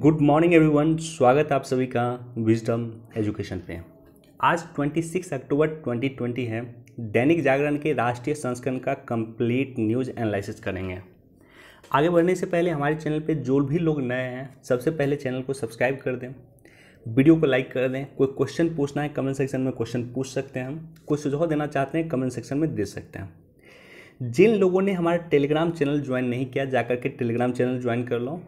Good morning everyone स्वागत आप सभी का विजडम एजुकेशन पे आज 26 अक्टूबर 2020 है दैनिक जागरण के राष्ट्रीय संस्करण का कंप्लीट न्यूज़ एनालिसिस करेंगे आगे बढ़ने से पहले हमारे चैनल पे जो भी लोग नए हैं सबसे पहले चैनल को सब्सक्राइब कर दें वीडियो को लाइक कर दें कोई क्वेश्चन पूछना है कमेंट सेक्शन में क्वेश्चन पूछ सकते हैं हम कोई सुझाव देना चाहते हैं कमेंट सेक्शन में दे सकते हैं जिन लोगों ने हमारा टेलीग्राम चैनल ज्वाइन नहीं किया जाकर के टेलीग्राम चैनल ज्वाइन कर लो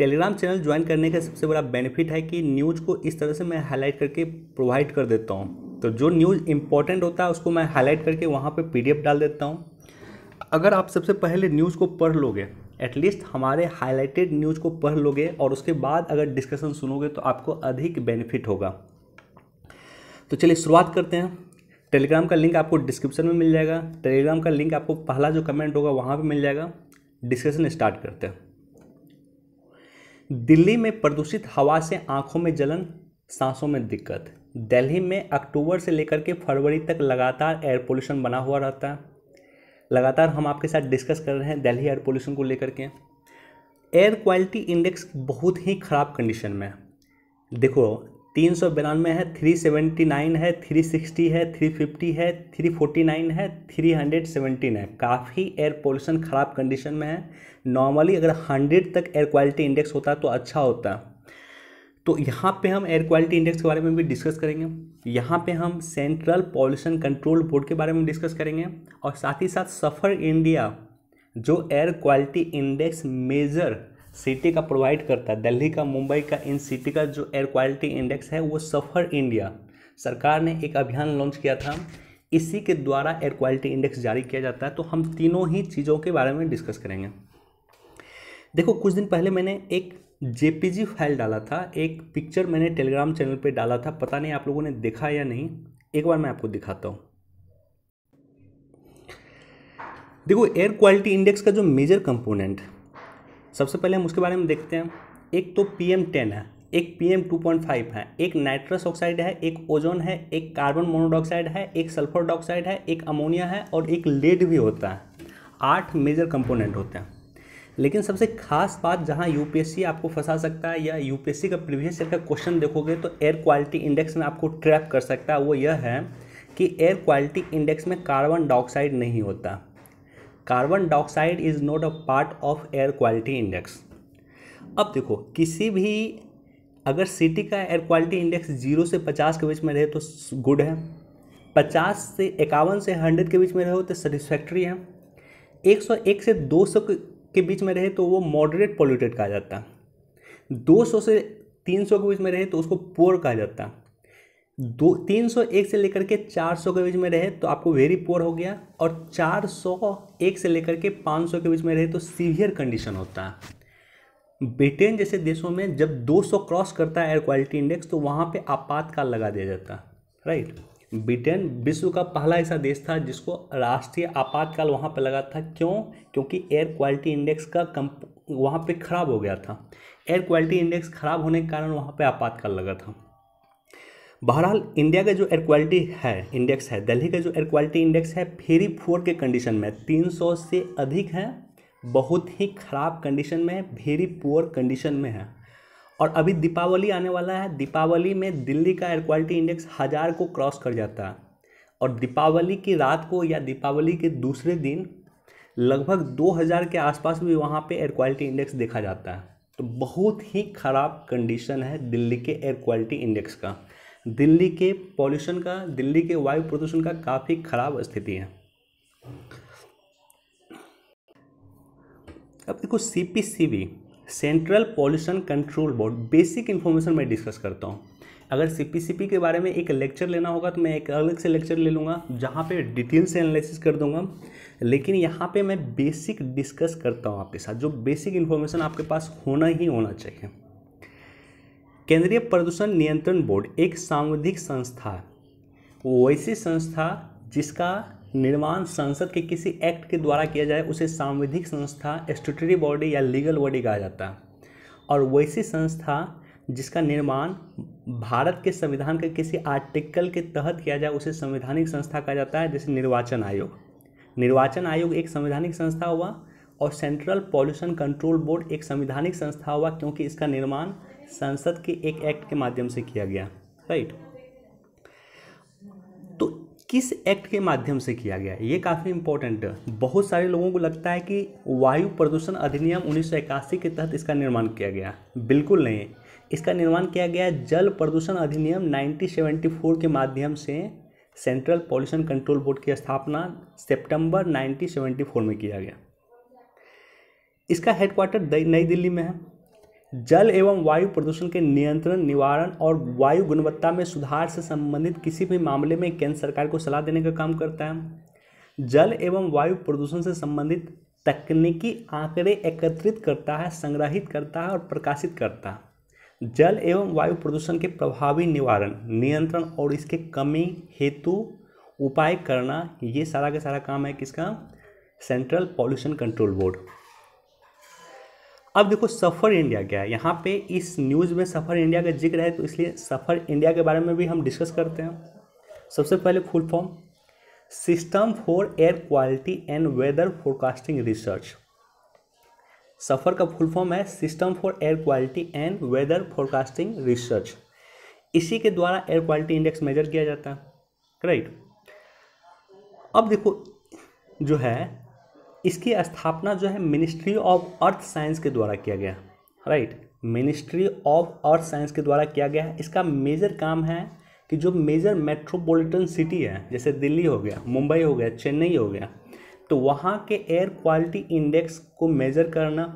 टेलीग्राम चैनल ज्वाइन करने का सबसे बड़ा बेनिफिट है कि न्यूज़ को इस तरह से मैं हाईलाइट करके प्रोवाइड कर देता हूँ तो जो न्यूज़ इंपॉर्टेंट होता है उसको मैं हाईलाइट करके वहाँ पे पीडीएफ डाल देता हूँ अगर आप सबसे पहले न्यूज़ को पढ़ लोगे एटलीस्ट हमारे हाईलाइटेड न्यूज़ को पढ़ लोगे और उसके बाद अगर डिस्कशन सुनोगे तो आपको अधिक बेनिफिट होगा तो चलिए शुरुआत करते हैं टेलीग्राम का लिंक आपको डिस्क्रिप्शन में मिल जाएगा टेलीग्राम का लिंक आपको पहला जो कमेंट होगा वहाँ पर मिल जाएगा डिस्कशन स्टार्ट करते हैं दिल्ली में प्रदूषित हवा से आंखों में जलन सांसों में दिक्कत दिल्ली में अक्टूबर से लेकर के फरवरी तक लगातार एयर पोल्यूशन बना हुआ रहता है लगातार हम आपके साथ डिस्कस कर रहे हैं दिल्ली एयर पोल्यूशन को लेकर के एयर क्वालिटी इंडेक्स बहुत ही ख़राब कंडीशन में है देखो तीन सौ बिरानवे है थ्री सेवेंटी नाइन है थ्री सिक्सटी है थ्री फिफ्टी है थ्री फोर्टी नाइन है थ्री हंड्रेड सेवेंटीन है काफ़ी एयर पोल्यूशन ख़राब कंडीशन में है नॉर्मली अगर हंड्रेड तक एयर क्वालिटी इंडेक्स होता तो अच्छा होता तो यहाँ पे हम एयर क्वालिटी इंडेक्स के बारे में भी डिस्कस करेंगे यहाँ पे हम सेंट्रल पॉल्यूशन कंट्रोल बोर्ड के बारे में डिस्कस करेंगे और साथ ही साथ सफ़र इंडिया जो air quality index major city का प्रोवाइड करता है दिल्ली का मुंबई का इन सिटी का जो एयर क्वालिटी इंडेक्स है वो सफ़र इंडिया सरकार ने एक अभियान लॉन्च किया था इसी के द्वारा एयर क्वालिटी इंडेक्स जारी किया जाता है तो हम तीनों ही चीज़ों के बारे में डिस्कस करेंगे देखो कुछ दिन पहले मैंने एक जे फाइल डाला था एक पिक्चर मैंने टेलीग्राम चैनल पर डाला था पता नहीं आप लोगों ने देखा या नहीं एक बार मैं आपको दिखाता हूँ देखो एयर क्वालिटी इंडेक्स का जो मेजर कंपोनेंट सबसे पहले हम उसके बारे में देखते हैं एक तो पी एम टेन है एक P M two point five है एक नाइट्रस ऑक्साइड है एक ओजोन है एक कार्बन मोनोडॉक्साइड है एक सल्फर डाइऑक्साइड है एक अमोनिया है और एक लेड भी होता है आठ मेजर कंपोनेंट होते हैं लेकिन सबसे खास बात जहां यूपीएससी आपको फंसा सकता है या यूपीएससी का प्रीवियस ईयर का क्वेश्चन देखोगे तो एयर क्वालिटी इंडेक्स में आपको ट्रैप कर सकता है वो यह है कि एयर क्वालिटी इंडेक्स में कार्बन डाइऑक्साइड नहीं होता carbon dioxide is not a part of air quality index अब देखो किसी भी अगर सिटी का एयर क्वालिटी इंडेक्स जीरो से पचास के बीच में रहे तो गुड है पचास से इक्यावन से हंड्रेड के बीच में रहे तो सेटिस्फैक्ट्री है एक सौ एक से दो सौ के बीच में रहे तो वो मॉडरेट पोल्यूटेड कहा जाता है दो सौ से तीन सौ के बीच में रहे तो उसको पोअर कहा जाता है दो तीन सौ एक से लेकर के चार सौ के बीच में रहे तो आपको वेरी पुअर हो गया और चार सौ एक से लेकर के पाँच सौ के बीच में रहे तो सीवियर कंडीशन होता है ब्रिटेन जैसे देशों में जब दो सौ क्रॉस करता है एयर क्वालिटी इंडेक्स तो वहाँ पे आपातकाल लगा दिया जाता है राइट ब्रिटेन विश्व का पहला ऐसा देश था जिसको राष्ट्रीय आपातकाल वहाँ पर लगा था क्यों क्योंकि एयर क्वालिटी इंडेक्स का कम वहाँ पर ख़राब हो गया था एयर क्वालिटी इंडेक्स ख़राब होने के कारण वहाँ पर आपातकाल लगा था बहरहाल इंडिया का जो एयर क्वालिटी है इंडेक्स है दिल्ली का जो एयर क्वालिटी इंडेक्स है फेरी फोर के कंडीशन में तीन सौ से अधिक है बहुत ही ख़राब कंडीशन में है वेरी पुअर कंडीशन में है और अभी दीपावली आने वाला है दीपावली में दिल्ली का एयर क्वालिटी इंडेक्स हज़ार को क्रॉस कर जाता है और दीपावली की रात को या दीपावली के दूसरे दिन लगभग 2000 के आसपास भी वहाँ पे एयर क्वालिटी इंडेक्स देखा जाता है तो बहुत ही ख़राब कंडीशन है दिल्ली के एयर क्वालिटी इंडेक्स का दिल्ली के पॉल्यूशन का दिल्ली के वायु प्रदूषण का काफ़ी खराब स्थिति है अब देखो C P C B central pollution control board basic information मैं डिस्कस करता हूँ अगर सी पी सी पी के बारे में एक लेक्चर लेना होगा तो मैं एक अलग से लेक्चर ले लूँगा जहाँ पे डिटेल से एनालिसिस कर दूँगा लेकिन यहाँ पे मैं बेसिक डिस्कस करता हूँ आपके साथ जो बेसिक इन्फॉर्मेशन आपके पास होना ही होना चाहिए केंद्रीय प्रदूषण नियंत्रण बोर्ड एक सांविधिक संस्था वैसी संस्था जिसका निर्माण संसद के किसी एक्ट के द्वारा किया जाए उसे सांविधिक संस्था स्टेटरी बॉडी या लीगल बॉडी कहा जाता है और वैसी संस्था जिसका निर्माण भारत के संविधान के किसी आर्टिकल के तहत किया जाए उसे संवैधानिक संस्था कहा जाता है जैसे निर्वाचन आयोग निर्वाचन आयोग एक संवैधानिक संस्था हुआ और सेंट्रल पॉल्यूशन कंट्रोल बोर्ड एक संवैधानिक संस्था हुआ क्योंकि इसका निर्माण संसद के एक एक्ट के माध्यम से किया गया राइट तो किस एक्ट के माध्यम से किया गया ये काफ़ी इंपॉर्टेंट है बहुत सारे लोगों को लगता है कि वायु प्रदूषण अधिनियम उन्नीस के तहत इसका निर्माण किया गया बिल्कुल नहीं इसका निर्माण किया गया जल प्रदूषण अधिनियम 1974 के माध्यम से सेंट्रल पॉल्यूशन कंट्रोल बोर्ड की स्थापना सितंबर 1974 में किया गया इसका हेडक्वार्टर नई दिल्ली में है जल एवं वायु प्रदूषण के नियंत्रण निवारण और वायु गुणवत्ता में सुधार से संबंधित किसी भी मामले में केंद्र सरकार को सलाह देने का काम करता है जल एवं वायु प्रदूषण से संबंधित तकनीकी आंकड़े एकत्रित करता है संग्रहित करता है और प्रकाशित करता है जल एवं वायु प्रदूषण के प्रभावी निवारण नियंत्रण और इसके कमी हेतु उपाय करना ये सारा का सारा काम है किसका सेंट्रल पॉल्यूशन कंट्रोल बोर्ड अब देखो सफ़र इंडिया क्या है यहाँ पे इस न्यूज़ में सफ़र इंडिया का जिक्र है तो इसलिए सफ़र इंडिया के बारे में भी हम डिस्कस करते हैं सबसे पहले full form system for air quality and weather forecasting research SAFAR का फुल फॉर्म है system for air quality and weather forecasting research इसी के द्वारा एयर क्वालिटी इंडेक्स मेजर किया जाता है राइट अब देखो जो है इसकी स्थापना जो है मिनिस्ट्री ऑफ अर्थ साइंस के द्वारा किया गया right ministry of earth science के द्वारा किया गया है इसका मेजर काम है कि जो मेजर मेट्रोपॉलिटन सिटी है जैसे दिल्ली हो गया मुंबई हो गया चेन्नई हो गया तो वहाँ के एयर क्वालिटी इंडेक्स को मेजर करना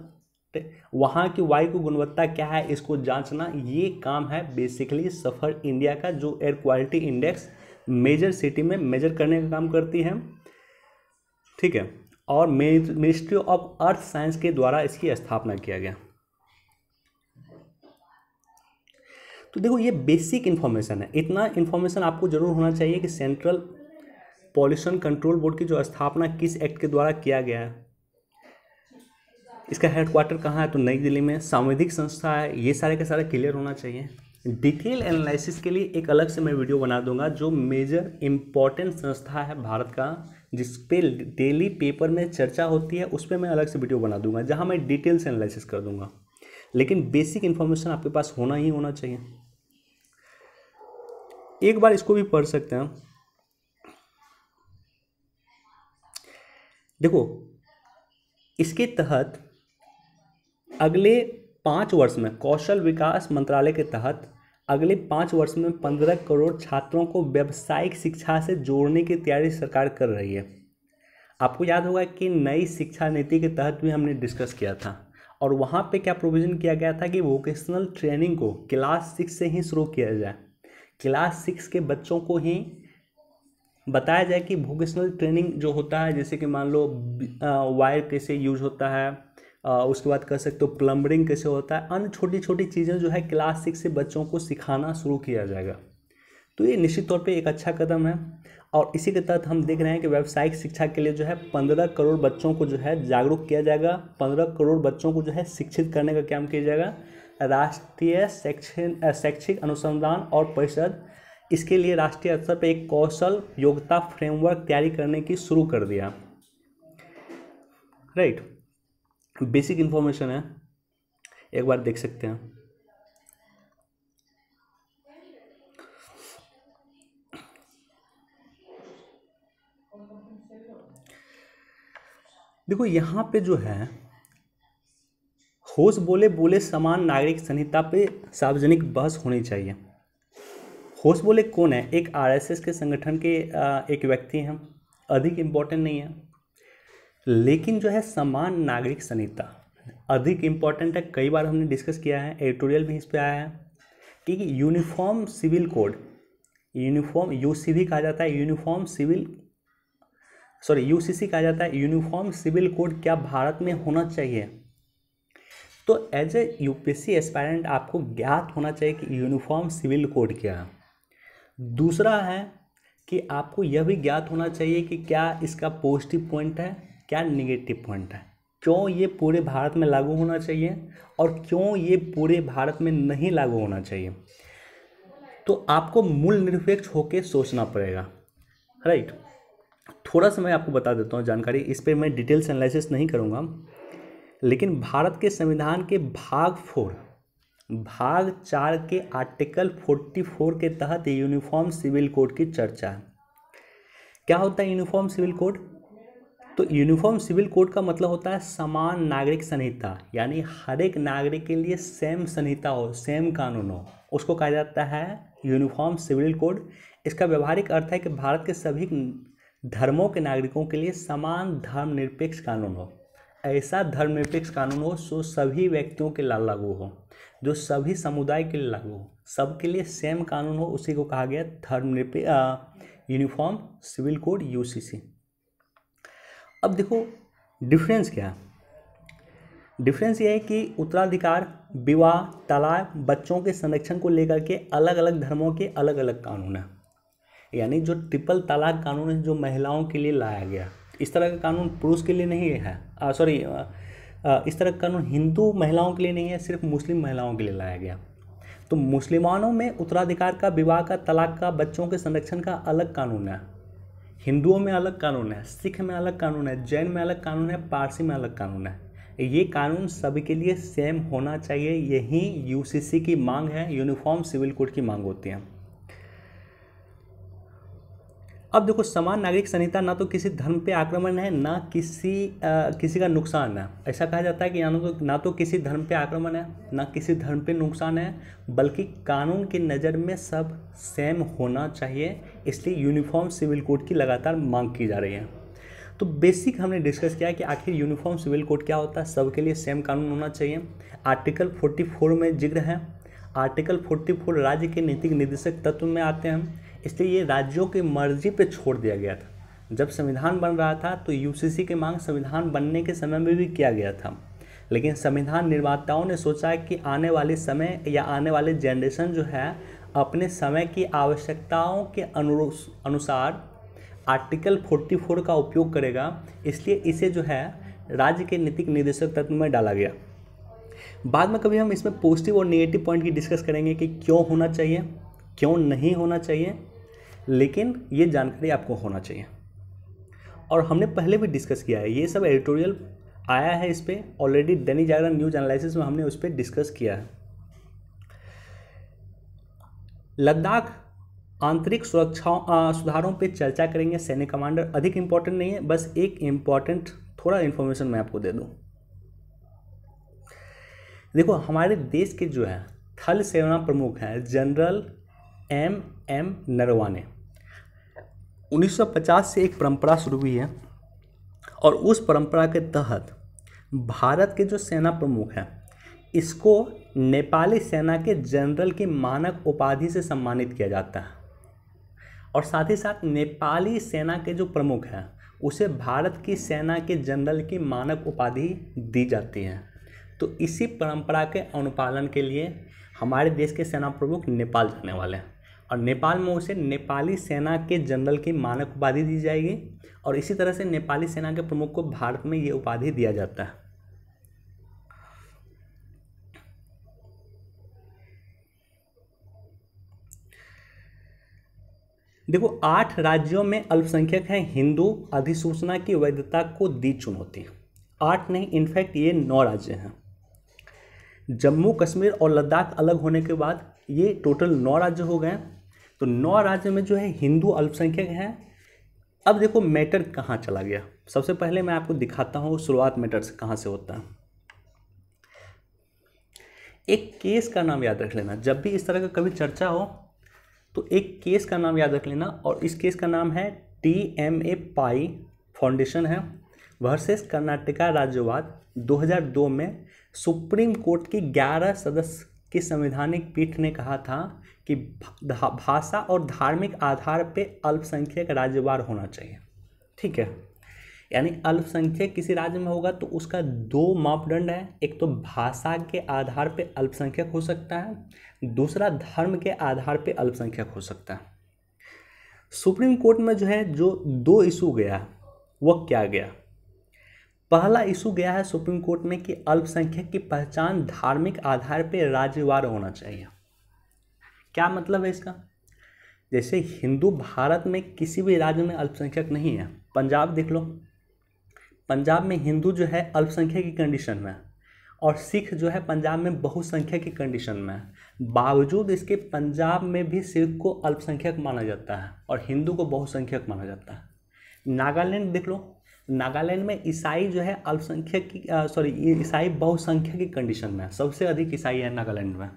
वहाँ की वायु की गुणवत्ता क्या है इसको जांचना ये काम है बेसिकली सफ़र इंडिया का जो air quality index major city में मेजर करने का काम करती है ठीक है और मिनिस्ट्री ऑफ अर्थ साइंस के द्वारा इसकी स्थापना किया गया तो देखो ये बेसिक इन्फॉर्मेशन है इतना इन्फॉर्मेशन आपको जरूर होना चाहिए कि सेंट्रल पॉल्यूशन कंट्रोल बोर्ड की जो स्थापना किस एक्ट के द्वारा किया गया है इसका हेडक्वार्टर कहाँ है तो नई दिल्ली में सामुदायिक संस्था है ये सारे के सारे क्लियर होना चाहिए डिटेल एनालिसिस के लिए एक अलग से मैं वीडियो बना दूंगा जो मेजर इम्पॉर्टेंट संस्था है भारत का जिस पे डेली पेपर में चर्चा होती है उस पर मैं अलग से वीडियो बना दूंगा जहाँ मैं डिटेल से एनालिसिस कर दूंगा लेकिन बेसिक इन्फॉर्मेशन आपके पास होना ही होना चाहिए एक बार इसको भी पढ़ सकते हैं देखो इसके तहत अगले पाँच वर्ष में कौशल विकास मंत्रालय के तहत अगले पाँच वर्ष में पंद्रह करोड़ छात्रों को व्यावसायिक शिक्षा से जोड़ने की तैयारी सरकार कर रही है आपको याद होगा कि नई शिक्षा नीति के तहत भी हमने डिस्कस किया था और वहाँ पे क्या प्रोविज़न किया गया था कि वोकेशनल ट्रेनिंग को क्लास सिक्स से ही शुरू किया जाए क्लास सिक्स के बच्चों को ही बताया जाए कि वोकेशनल ट्रेनिंग जो होता है जैसे कि मान लो वायर कैसे यूज होता है उसके बाद कह सकते हो प्लम्बरिंग कैसे होता है अन्य छोटी छोटी चीज़ें जो है क्लास सिक्स से बच्चों को सिखाना शुरू किया जाएगा तो ये निश्चित तौर पे एक अच्छा कदम है और इसी के तहत हम देख रहे हैं कि व्यावसायिक शिक्षा के लिए जो है पंद्रह करोड़ बच्चों को जो है जागरूक किया जाएगा पंद्रह करोड़ बच्चों को जो है शिक्षित करने का काम किया जाएगा राष्ट्रीय शैक्षण शैक्षिक अनुसंधान और परिषद इसके लिए राष्ट्रीय स्तर पर एक कौशल योग्यता फ्रेमवर्क तैयारी करने की शुरू कर दिया राइट right. बेसिक इन्फॉर्मेशन है एक बार देख सकते हैं देखो यहाँ पे जो है होश बोले बोले समान नागरिक संहिता पे सार्वजनिक बहस होनी चाहिए होश बोले कौन है एक आरएसएस के संगठन के एक व्यक्ति हैं अधिक इम्पोर्टेंट नहीं है लेकिन जो है समान नागरिक संहिता अधिक इम्पॉर्टेंट है कई बार हमने डिस्कस किया है एडिटोरियल भी इस पर आया है कि uniform civil code uniform U कहा जाता है यूनिफॉर्म सिविल सॉरी सी कहा जाता है यूनिफॉर्म सिविल कोड क्या भारत में होना चाहिए तो एज ए यूपीएससी एस्पायरेंट आपको ज्ञात होना चाहिए कि यूनिफॉर्म सिविल कोड क्या है दूसरा है कि आपको यह भी ज्ञात होना चाहिए कि क्या इसका पॉजिटिव पॉइंट है क्या निगेटिव पॉइंट है क्यों ये पूरे भारत में लागू होना चाहिए और क्यों ये पूरे भारत में नहीं लागू होना चाहिए तो आपको मूल निरपेक्ष होकर सोचना पड़ेगा राइट थोड़ा सा मैं आपको बता देता हूँ जानकारी इस पर मैं डिटेल्स एनालिसिस नहीं करूँगा लेकिन भारत के संविधान के भाग फोर भाग चार के आर्टिकल फोर्टी फोर के तहत यूनिफॉर्म सिविल कोड की चर्चा है क्या होता है यूनिफॉर्म सिविल कोड तो यूनिफॉर्म सिविल कोड का मतलब होता है समान नागरिक संहिता यानी हर एक नागरिक के लिए सेम संहिता हो सेम कानून हो उसको कहा जाता है यूनिफॉर्म सिविल कोड इसका व्यवहारिक अर्थ है कि भारत के सभी धर्मों के नागरिकों के लिए समान धर्मनिरपेक्ष कानून हो ऐसा धर्मनिरपेक्ष कानून हो जो सभी व्यक्तियों के लिए लागू हो जो सभी समुदाय के लिए लागू हो सबके लिए सेम कानून हो उसी को कहा गया धर्मनिरपेक्ष यूनिफॉर्म सिविल कोड यूसीसी अब देखो डिफरेंस क्या है डिफरेंस ये है कि उत्तराधिकार विवाह तलाक बच्चों के संरक्षण को लेकर के अलग अलग धर्मों के अलग अलग कानून हैं यानी जो ट्रिपल तलाक कानून है जो महिलाओं के लिए लाया गया इस तरह का कानून पुरुष के लिए नहीं है सॉरी इस तरह का कानून हिंदू महिलाओं के लिए नहीं है सिर्फ मुस्लिम महिलाओं के लिए लाया गया तो मुसलमानों में उत्तराधिकार का विवाह का तलाक का बच्चों के संरक्षण का अलग कानून है हिंदुओं में अलग कानून है सिख में अलग कानून है जैन में अलग कानून है पारसी में अलग कानून है ये कानून सभी के लिए सेम होना चाहिए यही यूसीसी की मांग है यूनिफॉर्म सिविल कोड की मांग होती है अब देखो समान नागरिक संहिता ना तो किसी धर्म पे आक्रमण है ना किसी आ, किसी का नुकसान है ऐसा कहा जाता है कि ना तो ना तो किसी धर्म पे आक्रमण है ना किसी धर्म पे नुकसान है बल्कि कानून की नज़र में सब सेम होना चाहिए इसलिए यूनिफॉर्म सिविल कोड की लगातार मांग की जा रही है तो बेसिक हमने डिस्कस किया कि आखिर यूनिफॉर्म सिविल कोड क्या होता है सबके लिए सेम कानून होना चाहिए आर्टिकल 44 में जिक्र है आर्टिकल 44 राज्य के नीतिक निर्देशक तत्व में आते हैं इसलिए ये राज्यों की मर्जी पे छोड़ दिया गया था जब संविधान बन रहा था तो यूसीसी की मांग संविधान बनने के समय में भी किया गया था लेकिन संविधान निर्माताओं ने सोचा कि आने वाले समय या आने वाले जनरेशन जो है अपने समय की आवश्यकताओं के अनुसार आर्टिकल 44 का उपयोग करेगा इसलिए इसे जो है राज्य के नीतिक निर्देशक तत्व में डाला गया बाद में कभी हम इसमें पॉजिटिव और नेगेटिव पॉइंट की डिस्कस करेंगे कि क्यों होना चाहिए क्यों नहीं होना चाहिए लेकिन ये जानकारी आपको होना चाहिए और हमने पहले भी डिस्कस किया है ये सब एडिटोरियल आया है इस पर ऑलरेडी दैनिक जागरण न्यूज एनालिसिस में हमने उस पर डिस्कस किया है लद्दाख आंतरिक सुरक्षा सुधारों पे चर्चा करेंगे सैन्य कमांडर अधिक इम्पॉर्टेंट नहीं है बस एक इम्पॉर्टेंट थोड़ा इन्फॉर्मेशन मैं आपको दे दूँ देखो हमारे देश के जो है थल सेना प्रमुख हैं जनरल एम एम नरवाने 1950 से एक परंपरा शुरू हुई है और उस परंपरा के तहत भारत के जो सेना प्रमुख हैं इसको नेपाली सेना के जनरल की मानक उपाधि से सम्मानित किया जाता है और साथ ही साथ नेपाली सेना के जो प्रमुख हैं उसे भारत की सेना के जनरल की मानक उपाधि दी जाती है तो इसी परंपरा के अनुपालन के लिए हमारे देश के सेना प्रमुख नेपाल जाने वाले हैं और नेपाल में उसे नेपाली सेना के जनरल की मानक उपाधि दी जाएगी और इसी तरह से नेपाली सेना के प्रमुख को भारत में ये उपाधि दिया जाता है देखो आठ राज्यों में अल्पसंख्यक हैं हिंदू अधिसूचना की वैधता को दी चुनौती आठ नहीं इनफैक्ट ये नौ राज्य हैं जम्मू कश्मीर और लद्दाख अलग होने के बाद ये टोटल नौ राज्य हो गए तो नौ राज्य में जो है हिंदू अल्पसंख्यक हैं अब देखो मैटर कहाँ चला गया सबसे पहले मैं आपको दिखाता हूँ शुरुआत मैटर से कहाँ से होता है एक केस का नाम याद रख लेना जब भी इस तरह का कभी चर्चा हो तो एक केस का नाम याद रख लेना और इस केस का नाम है T M A Pai foundation है वर्सेस कर्नाटका राज्यवाद 2002 में सुप्रीम कोर्ट की 11 सदस्य कि संवैधानिक पीठ ने कहा था कि भाषा और धार्मिक आधार पे अल्पसंख्यक राज्यवार होना चाहिए ठीक है यानी अल्पसंख्यक किसी राज्य में होगा तो उसका दो मापदंड है एक तो भाषा के आधार पे अल्पसंख्यक हो सकता है दूसरा धर्म के आधार पे अल्पसंख्यक हो सकता है सुप्रीम कोर्ट में जो है जो दो इशू गया वह क्या गया पहला इशू गया है सुप्रीम कोर्ट में कि अल्पसंख्यक की पहचान धार्मिक आधार पर राज्यवार होना चाहिए क्या मतलब है इसका जैसे हिंदू भारत में किसी भी राज्य में अल्पसंख्यक नहीं है पंजाब देख लो पंजाब में हिंदू जो है अल्पसंख्यक की कंडीशन में और सिख जो है पंजाब में बहुसंख्यक की कंडीशन में है बावजूद इसके पंजाब में भी सिख को अल्पसंख्यक माना जाता है और हिंदू को बहुसंख्यक माना जाता है नागालैंड देख लो नागालैंड में ईसाई जो है अल्पसंख्यक की सॉरी ईसाई बहुसंख्यक की कंडीशन में सबसे अधिक ईसाई है नागालैंड में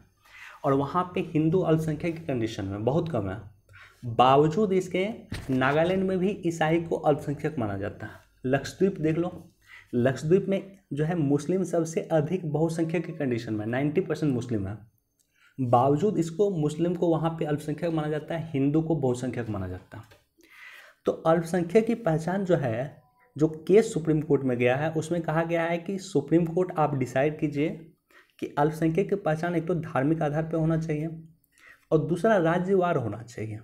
और वहाँ पे हिंदू अल्पसंख्यक की कंडीशन में बहुत कम है बावजूद इसके नागालैंड में भी ईसाई को अल्पसंख्यक माना जाता है लक्षद्वीप देख लो लक्षद्वीप में जो है मुस्लिम सबसे अधिक बहुसंख्यक की कंडीशन में नाइन्टी परसेंट मुस्लिम है बावजूद इसको मुस्लिम को वहाँ पर अल्पसंख्यक माना जाता है हिंदू को बहुसंख्यक माना जाता है तो अल्पसंख्यक की पहचान जो है जो केस सुप्रीम कोर्ट में गया है उसमें कहा गया है कि सुप्रीम कोर्ट आप डिसाइड कीजिए कि अल्पसंख्यक की पहचान एक तो धार्मिक आधार पर होना चाहिए और दूसरा राज्यवार होना चाहिए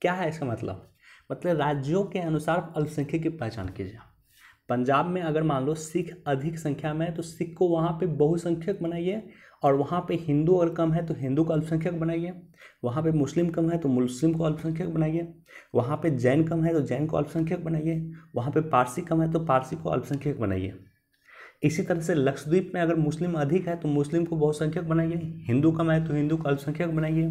क्या है इसका मतलब मतलब राज्यों के अनुसार अल्पसंख्यक की पहचान कीजिए पंजाब में अगर मान लो सिख अधिक संख्या में है तो सिख को वहाँ पे बहुसंख्यक बनाइए और वहाँ पे हिंदू और कम है तो हिंदू का अल्पसंख्यक बनाइए वहाँ पे मुस्लिम कम है तो मुस्लिम को अल्पसंख्यक बनाइए वहाँ पे जैन कम है तो जैन को अल्पसंख्यक बनाइए वहाँ पे पारसी कम है तो पारसी को अल्पसंख्यक बनाइए इसी तरह से लक्षद्वीप में अगर मुस्लिम अधिक है तो मुस्लिम को बहुसंख्यक बनाइए हिंदू कम है तो हिंदू को अल्पसंख्यक बनाइए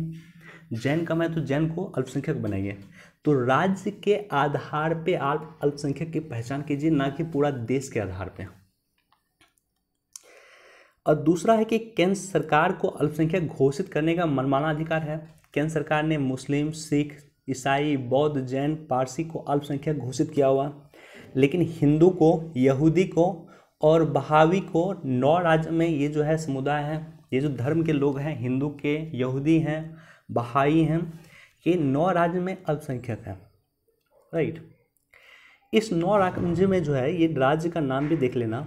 जैन कम है तो जैन को अल्पसंख्यक बनाइए तो राज्य के आधार पर आप अल्पसंख्यक की पहचान कीजिए ना कि पूरा देश के आधार पर और दूसरा है कि केंद्र सरकार को अल्पसंख्यक घोषित करने का मनमाना अधिकार है केंद्र सरकार ने मुस्लिम सिख ईसाई बौद्ध जैन पारसी को अल्पसंख्यक घोषित किया हुआ लेकिन हिंदू को यहूदी को और बहावी को नौ राज्य में ये जो है समुदाय है ये जो धर्म के लोग हैं हिंदू के यहूदी हैं बहाई हैं ये नौ राज्य में अल्पसंख्यक हैं राइट इस नौ राज्य में जो है ये राज्य का नाम भी देख लेना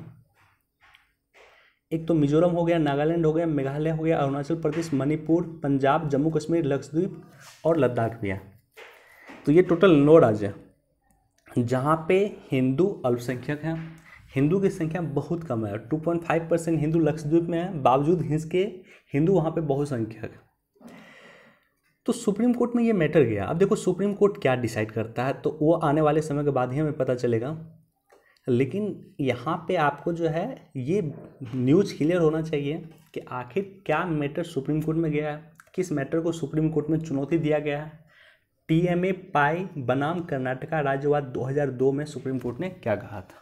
एक तो मिजोरम हो गया नागालैंड हो गया मेघालय हो गया अरुणाचल प्रदेश मणिपुर पंजाब जम्मू कश्मीर लक्षद्वीप और लद्दाख भी है तो ये टोटल नौ राज्य जहाँ पे हिंदू अल्पसंख्यक हैं हिंदू की संख्या बहुत कम है 2.5 परसेंट हिंदू लक्षद्वीप में है बावजूद इसके हिंदू वहाँ पे संख्यक है तो सुप्रीम कोर्ट में ये मैटर गया अब देखो सुप्रीम कोर्ट क्या डिसाइड करता है तो वो आने वाले समय के बाद ही हमें पता चलेगा लेकिन यहाँ पे आपको जो है ये न्यूज़ क्लियर होना चाहिए कि आखिर क्या मैटर सुप्रीम कोर्ट में गया है किस मैटर को सुप्रीम कोर्ट में चुनौती दिया गया है टीएमए पाई बनाम कर्नाटका राज्यवाद 2002 में सुप्रीम कोर्ट ने क्या कहा था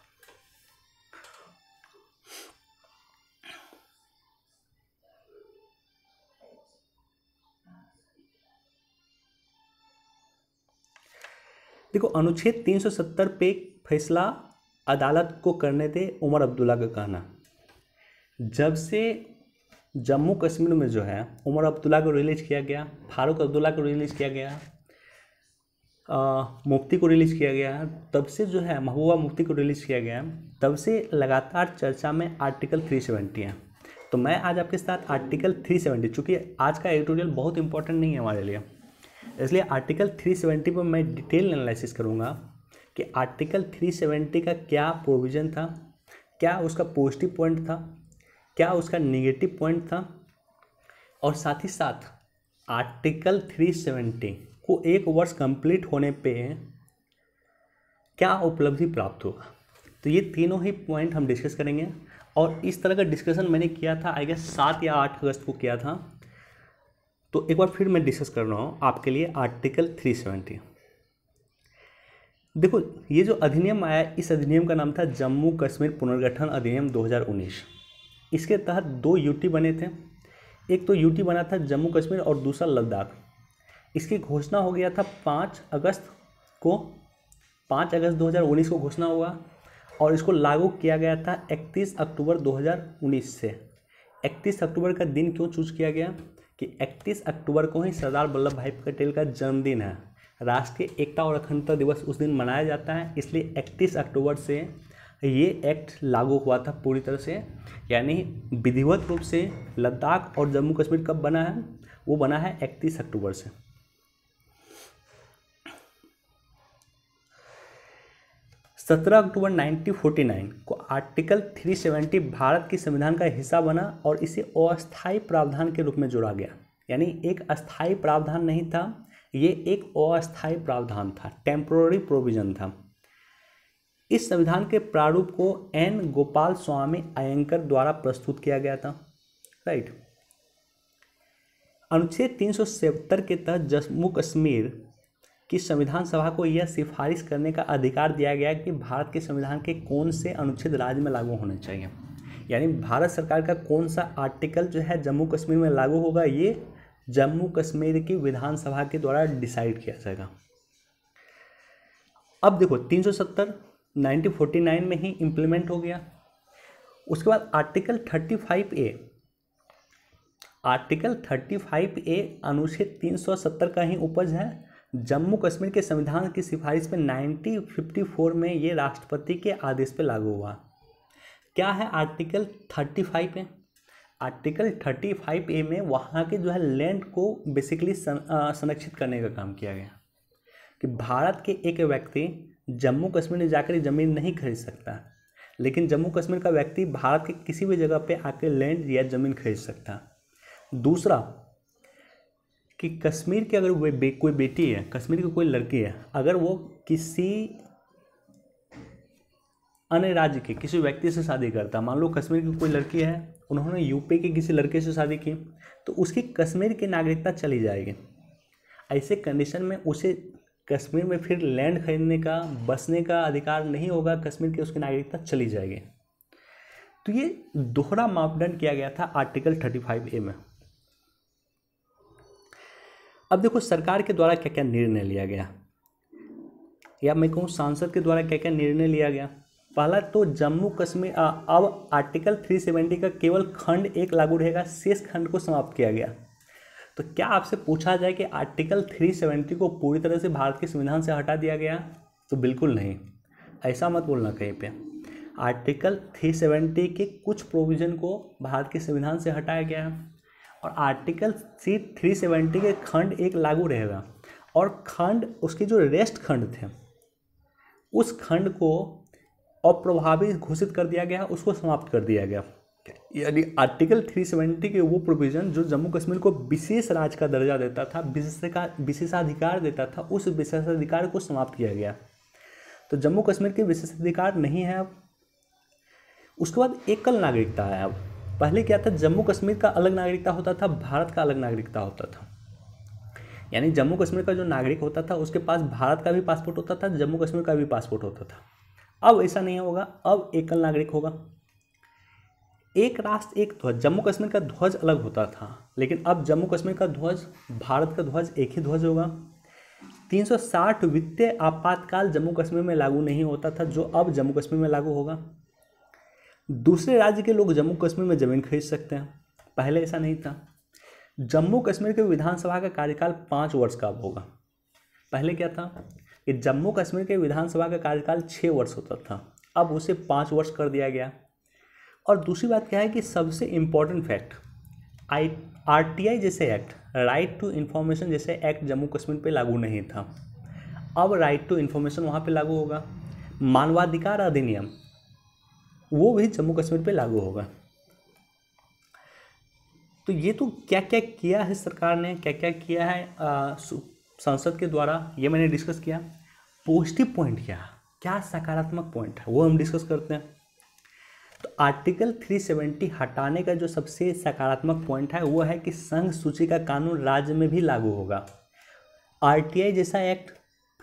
देखो अनुच्छेद 370 पे फैसला अदालत को करने थे उमर अब्दुल्ला का कहना जब से जम्मू कश्मीर में जो है उमर अब्दुल्ला को रिलीज़ किया गया फारूक अब्दुल्ला को रिलीज़ किया गया मुफ्ती को रिलीज़ किया गया तब से जो है महबूबा मुफ्ती को रिलीज़ किया गया तब से लगातार चर्चा में आर्टिकल थ्री सेवेंटी है तो मैं आज आपके साथ आर्टिकल थ्री सेवेंटी चूँकि आज का एडिटोरियल बहुत इंपॉर्टेंट नहीं है हमारे लिए इसलिए आर्टिकल थ्री सेवेंटी पर मैं डिटेल एनालिसिस करूँगा कि आर्टिकल 370 का क्या प्रोविज़न था क्या उसका पॉजिटिव पॉइंट था क्या उसका नेगेटिव पॉइंट था और साथ ही साथ आर्टिकल 370 को एक वर्ष कंप्लीट होने पे क्या उपलब्धि प्राप्त होगा तो ये तीनों ही पॉइंट हम डिस्कस करेंगे और इस तरह का डिस्कशन मैंने किया था आई गेस सात या आठ अगस्त को किया था तो एक बार फिर मैं डिस्कस कर रहा हूँ आपके लिए आर्टिकल 370 देखो ये जो अधिनियम आया इस अधिनियम का नाम था जम्मू कश्मीर पुनर्गठन अधिनियम 2019 इसके तहत दो यूटी बने थे एक तो यूटी बना था जम्मू कश्मीर और दूसरा लद्दाख इसकी घोषणा हो गया था पाँच अगस्त को पाँच अगस्त 2019 को घोषणा हुआ और इसको लागू किया गया था 31 अक्टूबर 2019 से 31 अक्टूबर का दिन क्यों चूज किया गया कि इकतीस अक्टूबर को ही सरदार वल्लभ भाई पटेल का जन्मदिन है राष्ट्रीय एकता और अखंडता दिवस उस दिन मनाया जाता है इसलिए इकतीस अक्टूबर से ये एक्ट लागू हुआ था पूरी तरह से यानी विधिवत रूप से लद्दाख और जम्मू कश्मीर कब बना है वो बना है इकतीस अक्टूबर से सत्रह अक्टूबर 1949 को आर्टिकल 370 भारत के संविधान का हिस्सा बना और इसे अस्थायी प्रावधान के रूप में जोड़ा गया यानी एक अस्थायी प्रावधान नहीं था ये एक अस्थायी प्रावधान था टेम्प्रोरी प्रोविजन था इस संविधान के प्रारूप को एन गोपाल स्वामी अयंकर द्वारा प्रस्तुत किया गया था राइट अनुच्छेद तीन के तहत जम्मू कश्मीर की संविधान सभा को यह सिफारिश करने का अधिकार दिया गया कि भारत के संविधान के कौन से अनुच्छेद राज्य में लागू होने चाहिए यानी भारत सरकार का कौन सा आर्टिकल जो है जम्मू कश्मीर में लागू होगा ये जम्मू कश्मीर की विधानसभा के द्वारा डिसाइड किया जाएगा अब देखो 370 1949 में ही इम्प्लीमेंट हो गया उसके बाद आर्टिकल 35 ए आर्टिकल 35 ए अनुच्छेद 370 का ही उपज है जम्मू कश्मीर के संविधान की सिफारिश में 1954 में ये राष्ट्रपति के आदेश पर लागू हुआ क्या है आर्टिकल 35 फाइव आर्टिकल 35 ए में वहाँ के जो है लैंड को बेसिकली संरक्षित करने का काम किया गया कि भारत के एक व्यक्ति जम्मू कश्मीर में जाकर ज़मीन नहीं खरीद सकता लेकिन जम्मू कश्मीर का व्यक्ति भारत के किसी भी जगह पे आकर लैंड या ज़मीन खरीद सकता दूसरा कि कश्मीर की अगर वे बे, कोई बेटी है कश्मीर की कोई लड़की है अगर वो किसी अन्य राज्य के किसी व्यक्ति से शादी करता मान लो कश्मीर की कोई लड़की है उन्होंने यूपी के किसी लड़के से शादी की तो उसकी कश्मीर की नागरिकता चली जाएगी ऐसे कंडीशन में उसे कश्मीर में फिर लैंड खरीदने का बसने का अधिकार नहीं होगा कश्मीर की उसकी नागरिकता चली जाएगी तो ये दोहरा मापदंड किया गया था आर्टिकल थर्टी फाइव ए में अब देखो सरकार के द्वारा क्या क्या निर्णय लिया गया या मैं कहूँ सांसद के द्वारा क्या क्या निर्णय लिया गया पहला तो जम्मू कश्मीर अब आर्टिकल 370 का केवल खंड एक लागू रहेगा शेष खंड को समाप्त किया गया तो क्या आपसे पूछा जाए कि आर्टिकल 370 को पूरी तरह से भारत के संविधान से हटा दिया गया तो बिल्कुल नहीं ऐसा मत बोलना कहीं पे आर्टिकल 370 के कुछ प्रोविज़न को भारत के संविधान से हटाया गया है और आर्टिकल सी थ्री सेवेंटी के खंड एक लागू रहेगा और खंड उसके जो रेस्ट खंड थे उस खंड को अप्रभावी घोषित कर दिया गया उसको समाप्त कर दिया गया यानी आर्टिकल 370 के वो प्रोविज़न जो जम्मू कश्मीर को विशेष राज्य का दर्जा देता था विशेषका विशेषाधिकार देता था उस विशेषाधिकार को समाप्त किया गया तो जम्मू कश्मीर के विशेषाधिकार नहीं है अब उसके बाद एकल नागरिकता है अब पहले क्या था जम्मू कश्मीर का अलग नागरिकता होता था भारत का अलग नागरिकता होता था यानी जम्मू कश्मीर का जो नागरिक होता था उसके पास भारत का भी पासपोर्ट होता था जम्मू कश्मीर का भी पासपोर्ट होता था अब ऐसा नहीं होगा अब एकल नागरिक होगा एक राष्ट्र एक ध्वज जम्मू कश्मीर का ध्वज अलग होता था लेकिन अब जम्मू कश्मीर का ध्वज भारत का ध्वज एक ही ध्वज होगा 360 वित्तीय आपातकाल जम्मू कश्मीर में लागू नहीं होता था जो अब जम्मू कश्मीर में लागू होगा दूसरे राज्य के लोग जम्मू कश्मीर में ज़मीन खरीद सकते हैं पहले ऐसा नहीं था जम्मू कश्मीर के विधानसभा का कार्यकाल पाँच वर्ष का अब होगा पहले क्या था कि जम्मू कश्मीर के विधानसभा का कार्यकाल छः वर्ष होता था अब उसे पाँच वर्ष कर दिया गया और दूसरी बात क्या है कि सबसे important fact I R T I जैसे एक्ट राइट टू इन्फॉर्मेशन जैसे एक्ट जम्मू कश्मीर पे लागू नहीं था अब राइट टू इन्फॉर्मेशन वहाँ पे लागू होगा मानवाधिकार अधिनियम वो भी जम्मू कश्मीर पे लागू होगा तो ये तो क्या क्या किया है सरकार ने क्या क्या किया है संसद के द्वारा ये मैंने डिस्कस किया पॉजिटिव पॉइंट क्या क्या सकारात्मक पॉइंट है वो हम डिस्कस करते हैं तो आर्टिकल 370 हटाने का जो सबसे सकारात्मक पॉइंट है वो है कि संघ सूची का कानून राज्य में भी लागू होगा आरटीआई जैसा एक्ट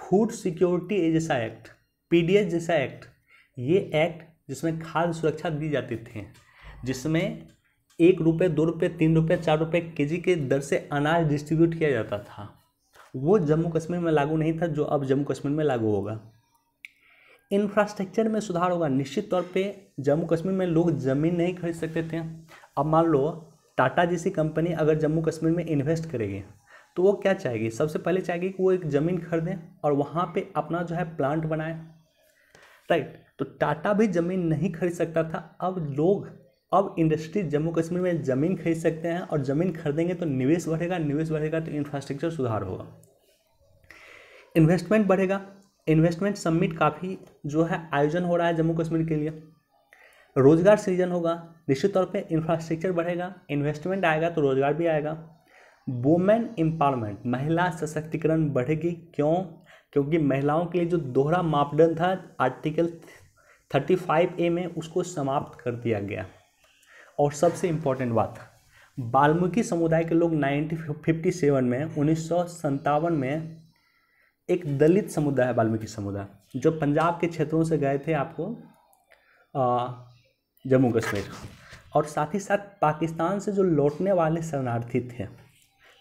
फूड सिक्योरिटी जैसा एक्ट पीडीएस जैसा एक्ट ये एक्ट जिसमें खाद्य सुरक्षा दी जाती थी जिसमें एक रुपये दो रुपये तीन रुपये चार रुपये के जी के दर से अनाज डिस्ट्रीब्यूट किया जाता था वो जम्मू कश्मीर में लागू नहीं था जो अब जम्मू कश्मीर में लागू होगा इंफ्रास्ट्रक्चर में सुधार होगा निश्चित तौर पे जम्मू कश्मीर में लोग ज़मीन नहीं खरीद सकते थे अब मान लो टाटा जैसी कंपनी अगर जम्मू कश्मीर में इन्वेस्ट करेगी तो वो क्या चाहेगी सबसे पहले चाहेगी कि वो एक ज़मीन खरीदें और वहाँ पे अपना जो है प्लांट बनाए राइट तो टाटा भी ज़मीन नहीं खरीद सकता था अब लोग अब इंडस्ट्रीज जम्मू कश्मीर में ज़मीन खरीद सकते हैं और ज़मीन खरीदेंगे तो निवेश बढ़ेगा निवेश बढ़ेगा तो इंफ्रास्ट्रक्चर सुधार होगा इन्वेस्टमेंट बढ़ेगा इन्वेस्टमेंट समिट काफ़ी जो है आयोजन हो रहा है जम्मू कश्मीर के लिए रोजगार सृजन होगा निश्चित तौर पे इंफ्रास्ट्रक्चर बढ़ेगा इन्वेस्टमेंट आएगा तो रोजगार भी आएगा वुमेन एम्पावरमेंट महिला सशक्तिकरण बढ़ेगी क्यों क्योंकि महिलाओं के लिए जो दोहरा मापदंड था आर्टिकल थर्टी फाइव ए में उसको समाप्त कर दिया गया और सबसे इम्पोर्टेंट बात बाल्मीकि समुदाय के लोग नाइनटीन फिफ्टी सेवन में उन्नीस में एक दलित समुदाय है वाल्मीकि समुदाय जो पंजाब के क्षेत्रों से गए थे आपको जम्मू कश्मीर और साथ ही साथ पाकिस्तान से जो लौटने वाले शरणार्थी थे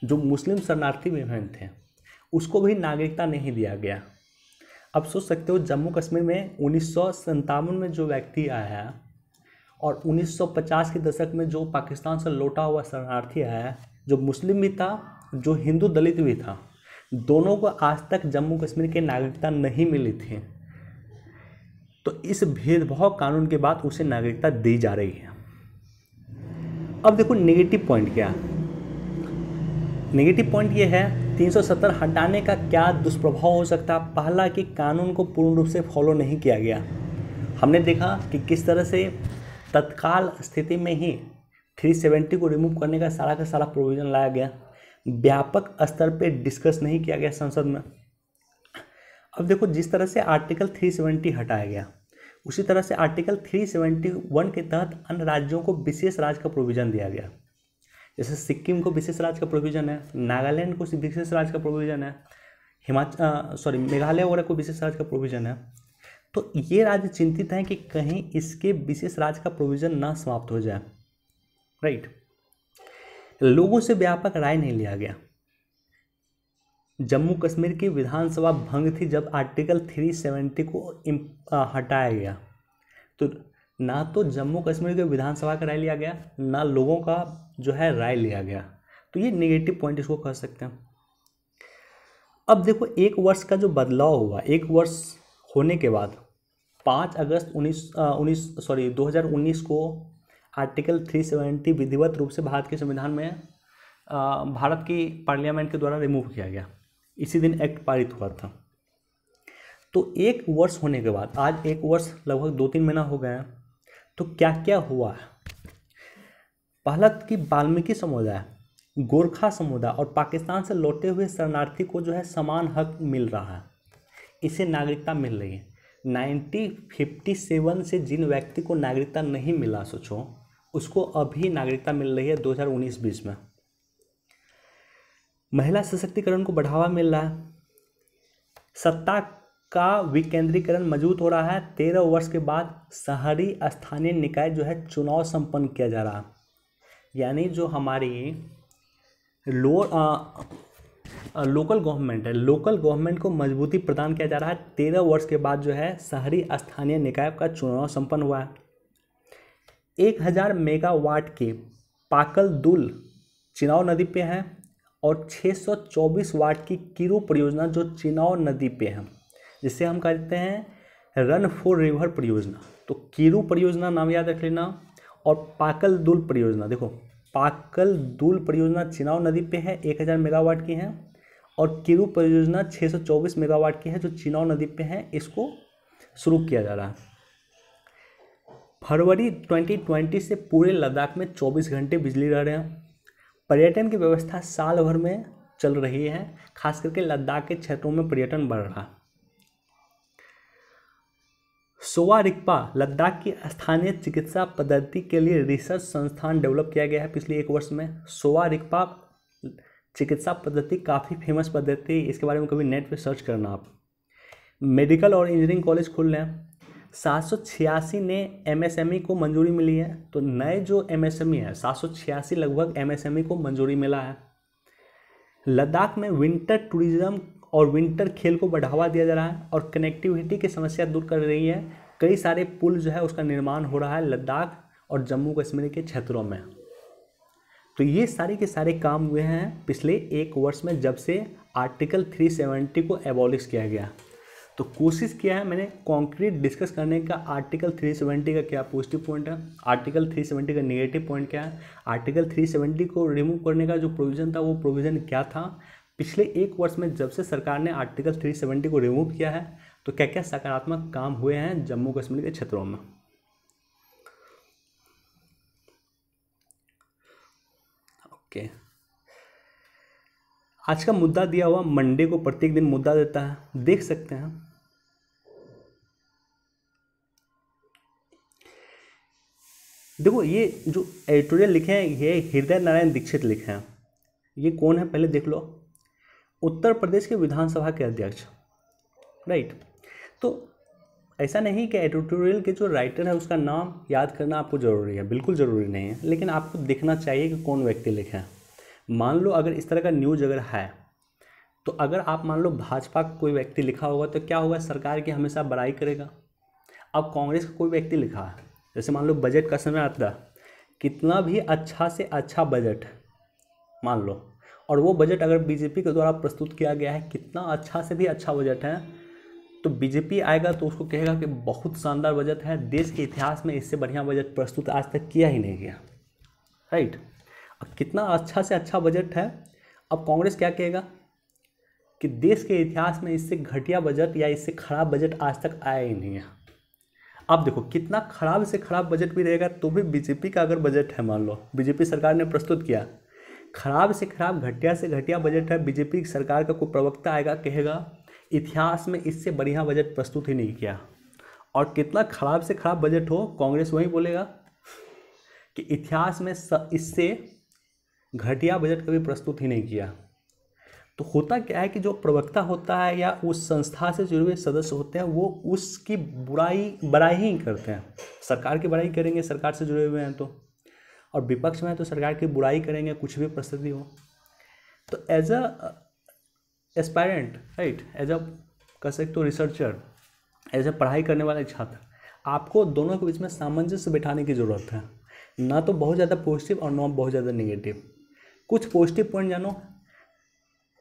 जो मुस्लिम शरणार्थी विभिन्न थे उसको भी नागरिकता नहीं दिया गया अब सोच सकते हो जम्मू कश्मीर में उन्नीस में जो व्यक्ति आया और 1950 के दशक में जो पाकिस्तान से लौटा हुआ शरणार्थी आया जो मुस्लिम भी था जो हिंदू दलित भी था दोनों को आज तक जम्मू कश्मीर की नागरिकता नहीं मिली थी तो इस भेदभाव कानून के बाद उसे नागरिकता दी जा रही है अब देखो नेगेटिव पॉइंट क्या नेगेटिव पॉइंट ये है 370 हटाने का क्या दुष्प्रभाव हो सकता है पहला कि कानून को पूर्ण रूप से फॉलो नहीं किया गया हमने देखा कि किस तरह से तत्काल स्थिति में ही 370 को रिमूव करने का सारा का सारा प्रोविजन लाया गया व्यापक स्तर पे डिस्कस नहीं किया गया संसद में अब देखो जिस तरह से आर्टिकल 370 हटाया गया उसी तरह से आर्टिकल 371 के तहत अन्य राज्यों को विशेष राज्य का प्रोविजन दिया गया जैसे सिक्किम को विशेष राज्य का प्रोविजन है नागालैंड को विशेष राज्य का प्रोविजन है हिमाचल सॉरी मेघालय वगैरह को विशेष राज्य का प्रोविजन है तो ये राज्य चिंतित हैं कि कहीं इसके विशेष राज्य का प्रोविज़न ना समाप्त हो जाए राइट लोगों से व्यापक राय नहीं लिया गया जम्मू कश्मीर की विधानसभा भंग थी जब आर्टिकल 370 को हटाया गया तो ना तो जम्मू कश्मीर के विधानसभा का राय लिया गया ना लोगों का जो है राय लिया गया तो ये नेगेटिव पॉइंट इसको कह सकते हैं अब देखो एक वर्ष का जो बदलाव हुआ एक वर्ष होने के बाद पाँच अगस्त उन्नीस उन्नीस सॉरी 2019 को आर्टिकल 370 विधिवत रूप से भारत के संविधान में आ, भारत की पार्लियामेंट के द्वारा रिमूव किया गया इसी दिन एक्ट पारित हुआ था तो एक वर्ष होने के बाद आज एक वर्ष लगभग दो तीन महीना हो हैं तो क्या क्या हुआ है पहला कि वाल्मीकि समुदाय गोरखा समुदाय और पाकिस्तान से लौटे हुए शरणार्थी को जो है समान हक मिल रहा है इसे नागरिकता मिल रही है नाइन्टी फिफ्टी सेवन से जिन व्यक्ति को नागरिकता नहीं मिला सोचो उसको अभी नागरिकता मिल रही है दो हज़ार उन्नीस बीस में महिला सशक्तिकरण को बढ़ावा मिल रहा है सत्ता का विकेंद्रीकरण मजबूत हो रहा है तेरह वर्ष के बाद शहरी स्थानीय निकाय जो है चुनाव संपन्न किया जा रहा है यानी जो हमारी लोअर लोकल गवर्नमेंट है लोकल गवर्नमेंट को मजबूती प्रदान किया जा रहा है तेरह वर्ष के बाद जो है शहरी स्थानीय निकाय का चुनाव संपन्न हुआ है एक हज़ार मेगावाट के पाकल दुल चिनाव नदी पे है और 624 वाट की किरू परियोजना जो चिनाव नदी पे है जिसे हम कहते हैं रन फॉर रिवर परियोजना तो किरू परियोजना नाम याद रख लेना और पाकल दुल परियोजना देखो पाकल दूल परियोजना चिनाव नदी पे है 1000 मेगावाट की है और किरु परियोजना 624 मेगावाट की है जो चिनाव नदी पे है इसको शुरू किया जा रहा है फरवरी 2020 से पूरे लद्दाख में 24 घंटे बिजली रह रहे हैं पर्यटन की व्यवस्था साल भर में चल रही है खास करके लद्दाख के क्षेत्रों में पर्यटन बढ़ रहा है सोवा रिक्पा लद्दाख की स्थानीय चिकित्सा पद्धति के लिए रिसर्च संस्थान डेवलप किया गया है पिछले एक वर्ष में सोवा रिक्पा चिकित्सा पद्धति काफ़ी फेमस पद्धति इसके बारे में कभी नेट पर सर्च करना आप मेडिकल और इंजीनियरिंग कॉलेज खुल रहे हैं सात ने एमएसएमई e को मंजूरी मिली है तो नए जो एमएसएमई e है सात लगभग एमएसएमई e को मंजूरी मिला है लद्दाख में विंटर टूरिज्म और विंटर खेल को बढ़ावा दिया जा रहा है और कनेक्टिविटी की समस्या दूर कर रही है कई सारे पुल जो है उसका निर्माण हो रहा है लद्दाख और जम्मू कश्मीर के क्षेत्रों में तो ये सारे के सारे काम हुए हैं पिछले एक वर्ष में जब से आर्टिकल 370 को एबॉलिश किया गया तो कोशिश किया है मैंने कॉन्क्रीट डिस्कस करने का आर्टिकल 370 का क्या पॉजिटिव पॉइंट है आर्टिकल 370 का नेगेटिव पॉइंट क्या है आर्टिकल 370 को रिमूव करने का जो प्रोविज़न था वो प्रोविज़न क्या था पिछले एक वर्ष में जब से सरकार ने आर्टिकल 370 को रिमूव किया है तो क्या क्या सकारात्मक काम हुए हैं जम्मू कश्मीर के क्षेत्रों में ओके आज का मुद्दा दिया हुआ मंडे को प्रत्येक दिन मुद्दा देता है देख सकते हैं देखो ये जो एडिटोरियल लिखे हैं ये हृदय नारायण दीक्षित लिखे हैं ये कौन है पहले देख लो उत्तर प्रदेश के विधानसभा के अध्यक्ष राइट तो ऐसा नहीं कि एडिटोरियल के जो राइटर है उसका नाम याद करना आपको ज़रूरी है बिल्कुल ज़रूरी नहीं है लेकिन आपको देखना चाहिए कि कौन व्यक्ति लिखा है मान लो अगर इस तरह का न्यूज अगर है तो अगर आप मान लो भाजपा का कोई व्यक्ति लिखा होगा तो क्या होगा सरकार की हमेशा बड़ाई करेगा अब कांग्रेस का कोई व्यक्ति लिखा है जैसे मान लो बजट का समय आता कितना भी अच्छा से अच्छा बजट मान लो और वो बजट अगर बीजेपी के द्वारा प्रस्तुत किया गया है कितना अच्छा से भी अच्छा बजट है तो बीजेपी आएगा तो उसको कहेगा कि बहुत शानदार बजट है देश के इतिहास में इससे बढ़िया बजट प्रस्तुत आज तक किया ही नहीं गया राइट अब कितना अच्छा से अच्छा बजट है अब कांग्रेस क्या कहेगा कि देश के इतिहास में इससे घटिया बजट या इससे खराब बजट आज तक आया ही नहीं है अब देखो कितना खराब से खराब बजट भी रहेगा तो भी बीजेपी का अगर बजट है मान लो बीजेपी सरकार ने प्रस्तुत किया खराब से खराब घटिया से घटिया बजट है बीजेपी की सरकार का कोई प्रवक्ता आएगा कहेगा इतिहास में इससे बढ़िया बजट प्रस्तुत ही नहीं किया और कितना खराब से खराब बजट हो कांग्रेस वही बोलेगा कि इतिहास में इससे घटिया बजट कभी प्रस्तुत ही नहीं किया तो होता क्या है कि जो प्रवक्ता होता है या उस संस्था से जुड़े हुए सदस्य होते हैं वो उसकी बुराई बड़ाई ही करते हैं सरकार की बड़ाई करेंगे सरकार से जुड़े हुए हैं तो और विपक्ष में तो सरकार की बुराई करेंगे कुछ भी परिस्थिति हो तो as a aspirant right as a कह सकते हो रिसर्चर एज अ पढ़ाई करने वाले छात्र आपको दोनों के बीच में सामंजस्य बैठाने की ज़रूरत है ना तो बहुत ज़्यादा पॉजिटिव और ना बहुत ज़्यादा निगेटिव कुछ पॉजिटिव पॉइंट जानो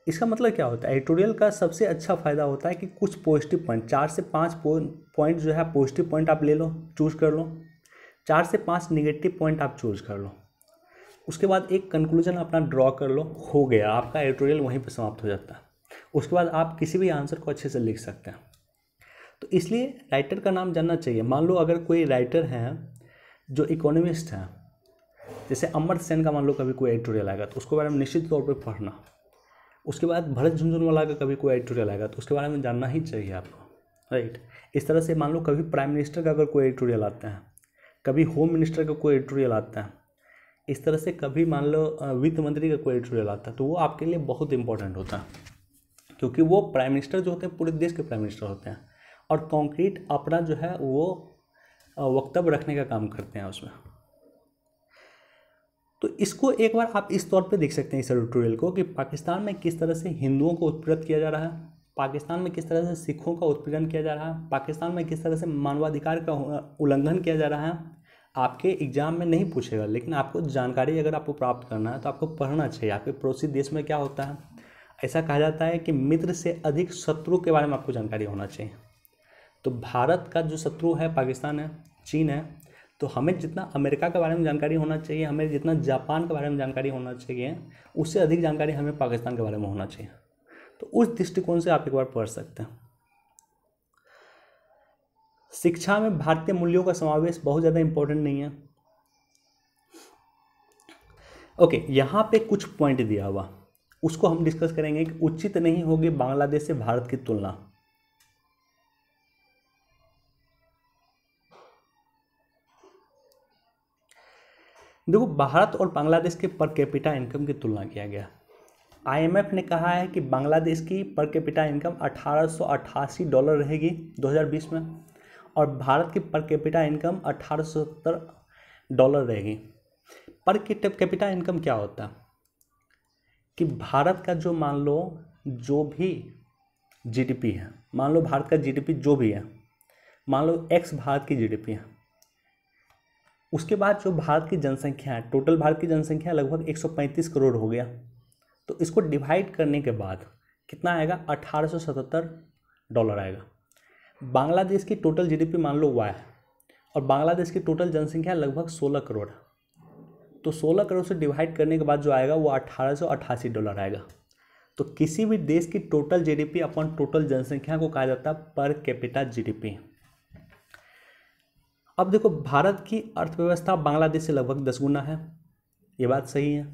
इसका मतलब क्या होता है एडिटोरियल का सबसे अच्छा फ़ायदा होता है कि कुछ पॉजिटिव पॉइंट चार से पाँच पॉइंट जो है पॉजिटिव पॉइंट आप ले लो चूज़ कर लो चार से पाँच निगेटिव पॉइंट आप चूज कर लो उसके बाद एक कंक्लूजन अपना ड्रॉ कर लो हो गया आपका एडिटोरियल वहीं पर समाप्त हो जाता है उसके बाद आप किसी भी आंसर को अच्छे से लिख सकते हैं तो इसलिए राइटर का नाम जानना चाहिए मान लो अगर कोई राइटर हैं जो इकोनॉमिस्ट हैं जैसे अमर सेन का मान लो कभी कोई एडिटोरियल आएगा तो उसके बारे में निश्चित तौर पर पढ़ना उसके बाद भरत झुंझुनवाला का कभी कोई एडिटोरियल आएगा तो उसके बारे में जानना ही चाहिए आपको राइट इस तरह से मान लो कभी प्राइम मिनिस्टर का अगर कोई एडिटोरियल आता है कभी होम मिनिस्टर का कोई एडिटोरियल आता है इस तरह से कभी मान लो वित्त मंत्री का कोई एडिटोरियल आता है तो वो आपके लिए बहुत इंपॉर्टेंट होता है क्योंकि वो प्राइम मिनिस्टर जो होते हैं पूरे देश के प्राइम मिनिस्टर होते हैं और कॉन्क्रीट अपना जो है वो वक्तव्य रखने का काम करते हैं उसमें तो इसको एक बार आप इस तौर पे देख सकते हैं इस एडिटोरियल को कि पाकिस्तान में किस तरह से हिंदुओं को उत्पीड़ित किया जा रहा है पाकिस्तान में किस तरह से सिखों का उत्पीड़न किया जा रहा है पाकिस्तान में किस तरह से मानवाधिकार का उल्लंघन किया जा रहा है आपके एग्जाम में नहीं पूछेगा लेकिन आपको जानकारी अगर आपको प्राप्त करना है तो आपको पढ़ना चाहिए आपके पड़ोसी देश में क्या होता है ऐसा कहा जाता है कि मित्र से अधिक शत्रु के बारे में आपको जानकारी होना चाहिए तो भारत का जो शत्रु है पाकिस्तान है चीन है तो हमें जितना अमेरिका के बारे में जानकारी होना चाहिए हमें जितना जापान के बारे में जानकारी होना चाहिए उससे अधिक जानकारी हमें पाकिस्तान के बारे में होना चाहिए तो उस दृष्टिकोण से आप एक बार पढ़ सकते हैं शिक्षा में भारतीय मूल्यों का समावेश बहुत ज़्यादा इंपॉर्टेंट नहीं है ओके okay, यहाँ पे कुछ पॉइंट दिया हुआ उसको हम डिस्कस करेंगे कि उचित नहीं होगी बांग्लादेश से भारत की तुलना देखो भारत और बांग्लादेश के पर कैपिटा इनकम की तुलना किया गया आईएमएफ ने कहा है कि बांग्लादेश की पर कैपिटा इनकम अठारह डॉलर रहेगी 2020 में और भारत की पर कैपिटा इनकम अठारह डॉलर रहेगी पर कैपिटा इनकम क्या होता कि भारत का जो मान लो जो भी जीडीपी है मान लो भारत का जीडीपी जो भी है मान लो एक्स भारत की जीडीपी है उसके बाद जो भारत की जनसंख्या है टोटल भारत की जनसंख्या लगभग 135 करोड़ हो गया तो इसको डिवाइड करने के बाद कितना आएगा 1877 डॉलर आएगा बांग्लादेश की टोटल जीडीपी मान लो वाई है और बांग्लादेश की टोटल जनसंख्या लगभग सोलह करोड़ है तो 16 करोड़ से डिवाइड करने के बाद जो आएगा वो अठारह डॉलर आएगा तो किसी भी देश की टोटल जीडीपी अपन टोटल जनसंख्या को कहा जाता है पर कैपिटा जीडीपी अब देखो भारत की अर्थव्यवस्था बांग्लादेश से लगभग दस गुना है ये बात सही है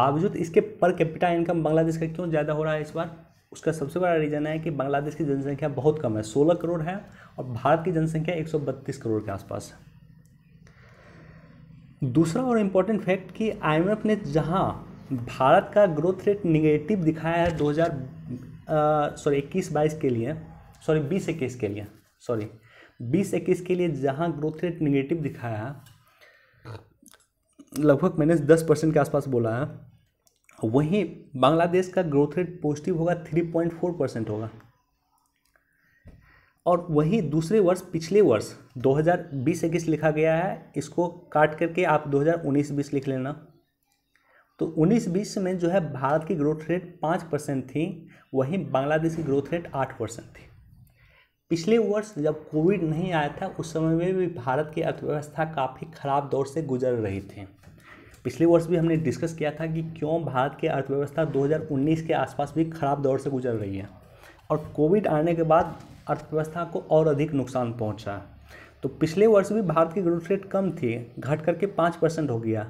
बावजूद इसके पर कैपिटा इनकम बांग्लादेश का क्यों ज़्यादा हो रहा है इस बार उसका सबसे बड़ा रीज़न है कि बांग्लादेश की जनसंख्या बहुत कम है सोलह करोड़ है और भारत की जनसंख्या एक करोड़ के आसपास है दूसरा और इम्पोर्टेंट फैक्ट कि आई ने जहाँ भारत का ग्रोथ रेट निगेटिव दिखाया है 2000 सॉरी इक्कीस बाईस के लिए सॉरी बीस इक्कीस के लिए सॉरी बीस इक्कीस के लिए जहाँ ग्रोथ रेट निगेटिव दिखाया है लगभग मैंने दस परसेंट के आसपास बोला है वहीं बांग्लादेश का ग्रोथ रेट पॉजिटिव होगा थ्री पॉइंट फोर परसेंट होगा और वहीं दूसरे वर्ष पिछले वर्ष 2020 इक्कीस लिखा गया है इसको काट करके आप 2019-20 लिख लेना तो 19-20 में जो है भारत की ग्रोथ रेट पाँच परसेंट थी वहीं बांग्लादेश की ग्रोथ रेट आठ परसेंट थी पिछले वर्ष जब कोविड नहीं आया था उस समय में भी भारत की अर्थव्यवस्था काफ़ी ख़राब दौर से गुजर रही थी पिछले वर्ष भी हमने डिस्कस किया था कि क्यों भारत की अर्थव्यवस्था 2019 के आसपास भी खराब दौर से गुजर रही है और कोविड आने के बाद अर्थव्यवस्था को और अधिक नुकसान पहुंचा तो पिछले वर्ष भी भारत की ग्रोथ रेट कम थी घट करके पाँच परसेंट हो गया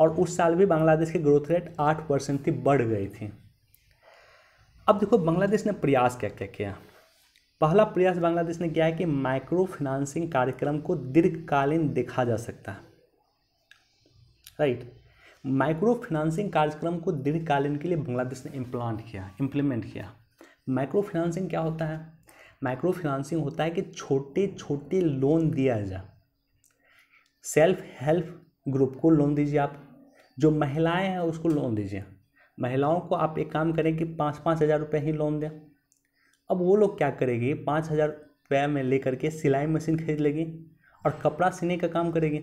और उस साल भी बांग्लादेश की ग्रोथ रेट आठ परसेंट थी बढ़ गई थी अब देखो बांग्लादेश ने प्रयास क्या क्या किया पहला प्रयास बांग्लादेश ने किया है कि माइक्रो फाइनेंसिंग कार्यक्रम को दीर्घकालीन देखा जा सकता है राइट माइक्रो फाइनेंसिंग कार्यक्रम को दीर्घकालीन के लिए बांग्लादेश ने इम्प्लांट किया इम्प्लीमेंट किया माइक्रो फाइनेंसिंग क्या होता है माइक्रो फाइनेंसिंग होता है कि छोटे छोटे लोन दिया जाए सेल्फ हेल्प ग्रुप को लोन दीजिए आप जो महिलाएं हैं उसको लोन दीजिए महिलाओं को आप एक काम करें कि पाँच पाँच हज़ार रुपये ही लोन दें अब वो लोग क्या करेगी पाँच हज़ार रुपये में लेकर के सिलाई मशीन खरीद लेगी और कपड़ा सीने का काम करेगी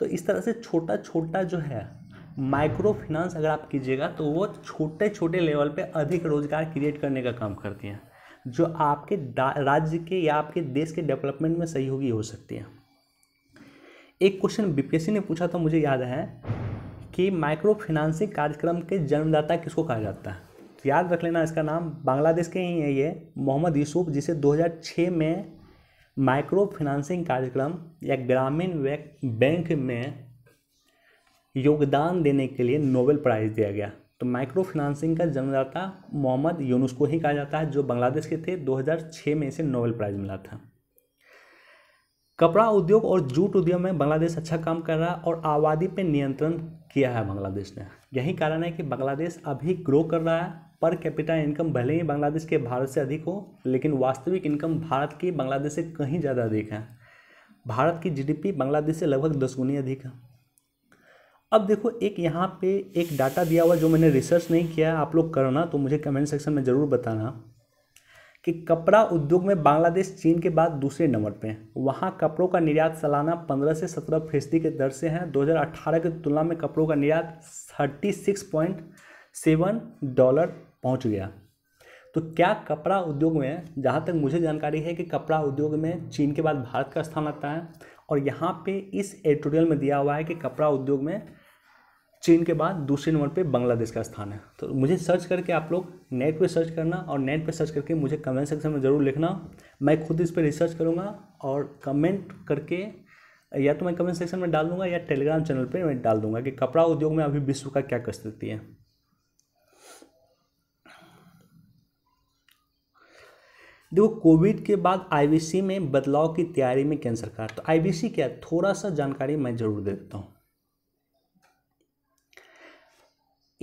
तो इस तरह से छोटा छोटा जो है माइक्रो फिनांस अगर आप कीजिएगा तो वो छोटे छोटे लेवल पे अधिक रोज़गार क्रिएट करने का काम करती हैं जो आपके राज्य के या आपके देश के डेवलपमेंट में सहयोगी हो सकती हैं एक क्वेश्चन बीपीएससी ने पूछा तो मुझे याद है कि माइक्रो फिनांसिंग कार्यक्रम के जन्मदाता किसको कहा जाता है तो याद रख लेना इसका नाम बांग्लादेश के ही है ये मोहम्मद यूसुफ जिसे 2006 में माइक्रो फाइनेंसिंग कार्यक्रम या ग्रामीण बैंक में योगदान देने के लिए नोबेल प्राइज़ दिया गया तो माइक्रो फाइनेंसिंग का जन्मदाता मोहम्मद यूनुस को ही कहा जाता है जो बांग्लादेश के थे 2006 में इसे नोबेल प्राइज़ मिला था कपड़ा उद्योग और जूट उद्योग में बांग्लादेश अच्छा काम कर रहा है और आबादी पर नियंत्रण किया है बांग्लादेश ने यही कारण है कि बांग्लादेश अभी ग्रो कर रहा है पर कैपिटा इनकम भले ही बांग्लादेश के भारत से अधिक हो लेकिन वास्तविक इनकम भारत की बांग्लादेश से कहीं ज़्यादा अधिक है भारत की जीडीपी बांग्लादेश से लगभग दस गुनी अधिक है अब देखो एक यहाँ पे एक डाटा दिया हुआ जो मैंने रिसर्च नहीं किया आप लोग करना तो मुझे कमेंट सेक्शन में ज़रूर बताना कि कपड़ा उद्योग में बांग्लादेश चीन के बाद दूसरे नंबर पे है वहाँ कपड़ों का निर्यात सालाना 15 से 17 फीसदी के दर से है 2018 की तुलना में कपड़ों का निर्यात 36.7 डॉलर पहुंच गया तो क्या कपड़ा उद्योग में जहाँ तक मुझे जानकारी है कि कपड़ा उद्योग में चीन के बाद भारत का स्थान आता है और यहाँ पे इस एडिटोरियल में दिया हुआ है कि कपड़ा उद्योग में चीन के बाद दूसरे नंबर पे बांग्लादेश का स्थान है तो मुझे सर्च करके आप लोग नेट पे सर्च करना और नेट पे सर्च करके मुझे कमेंट सेक्शन में ज़रूर लिखना मैं खुद इस पर रिसर्च करूँगा और कमेंट करके या तो मैं कमेंट सेक्शन में डाल दूँगा या टेलीग्राम चैनल पर मैं डाल दूँगा कि कपड़ा उद्योग में अभी विश्व का क्या कर सकती है देखो कोविड के बाद आईबीसी में बदलाव की तैयारी में केंद्र सरकार तो आईबीसी क्या है थोड़ा सा जानकारी मैं जरूर दे देता हूँ